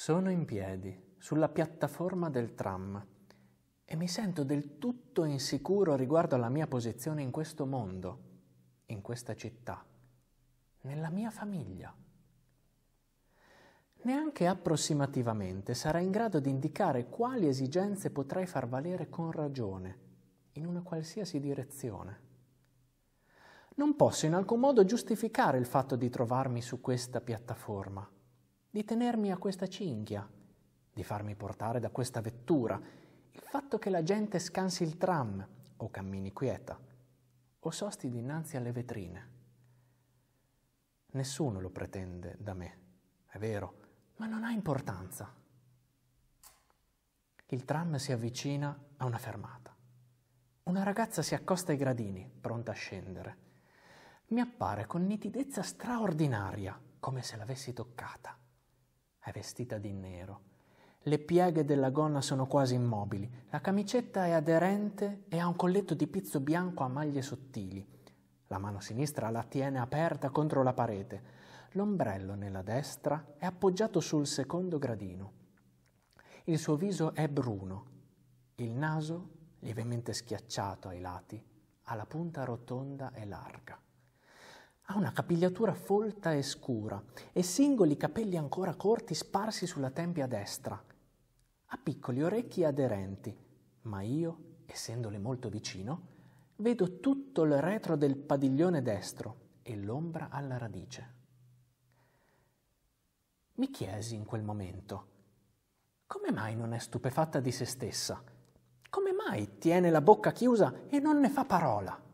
Sono in piedi, sulla piattaforma del tram, e mi sento del tutto insicuro riguardo alla mia posizione in questo mondo, in questa città, nella mia famiglia. Neanche approssimativamente sarai in grado di indicare quali esigenze potrai far valere con ragione, in una qualsiasi direzione. Non posso in alcun modo giustificare il fatto di trovarmi su questa piattaforma di tenermi a questa cinghia, di farmi portare da questa vettura, il fatto che la gente scansi il tram o cammini quieta o sosti dinanzi alle vetrine. Nessuno lo pretende da me, è vero, ma non ha importanza. Il tram si avvicina a una fermata. Una ragazza si accosta ai gradini, pronta a scendere. Mi appare con nitidezza straordinaria, come se l'avessi toccata. È vestita di nero. Le pieghe della gonna sono quasi immobili. La camicetta è aderente e ha un colletto di pizzo bianco a maglie sottili. La mano sinistra la tiene aperta contro la parete. L'ombrello nella destra è appoggiato sul secondo gradino. Il suo viso è bruno, il naso lievemente schiacciato ai lati, ha la punta rotonda e larga. Ha una capigliatura folta e scura e singoli capelli ancora corti sparsi sulla tempia destra. Ha piccoli orecchi aderenti, ma io, essendole molto vicino, vedo tutto il retro del padiglione destro e l'ombra alla radice. Mi chiesi in quel momento, come mai non è stupefatta di se stessa? Come mai tiene la bocca chiusa e non ne fa parola?